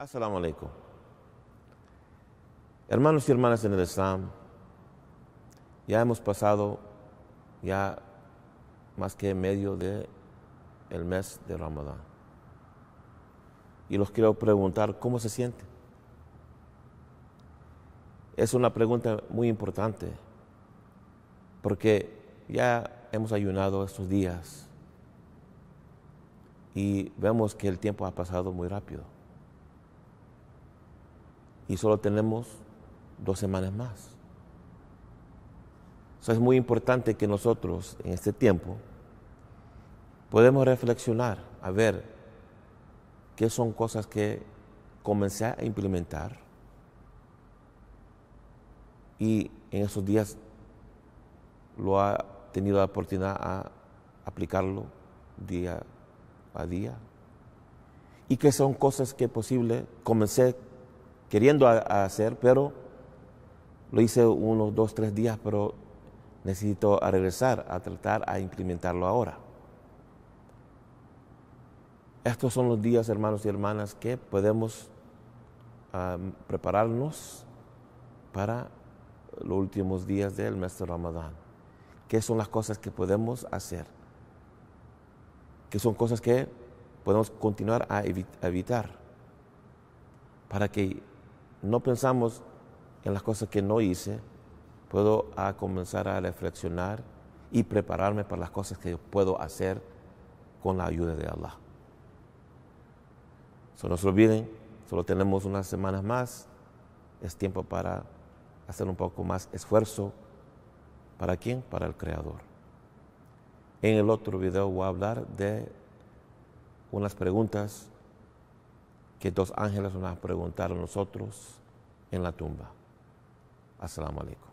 Asalamu Hermanos y hermanas en el Islam, ya hemos pasado ya más que medio de el mes de Ramadán. Y los quiero preguntar cómo se siente. Es una pregunta muy importante porque ya hemos ayunado estos días y vemos que el tiempo ha pasado muy rápido y solo tenemos dos semanas más. es muy importante que nosotros en este tiempo podemos reflexionar a ver qué son cosas que comencé a implementar y en esos días lo ha tenido la oportunidad a aplicarlo día a día y que son cosas que posible comencé queriendo hacer, pero lo hice unos dos, tres días, pero necesito regresar a tratar a implementarlo ahora. Estos son los días, hermanos y hermanas, que podemos prepararnos para los últimos días del mes de Ramadán. ¿Qué son las cosas que podemos hacer? ¿Qué son cosas que podemos continuar a evitar? Para que no pensamos en las cosas que no hice, puedo ah, comenzar a reflexionar y prepararme para las cosas que puedo hacer con la ayuda de Allah. So, no se olviden, solo tenemos unas semanas más. Es tiempo para hacer un poco más esfuerzo. ¿Para quién? Para el Creador. En el otro video voy a hablar de unas preguntas que dos ángeles nos preguntaron nosotros en la tumba. Asalamu alaikum.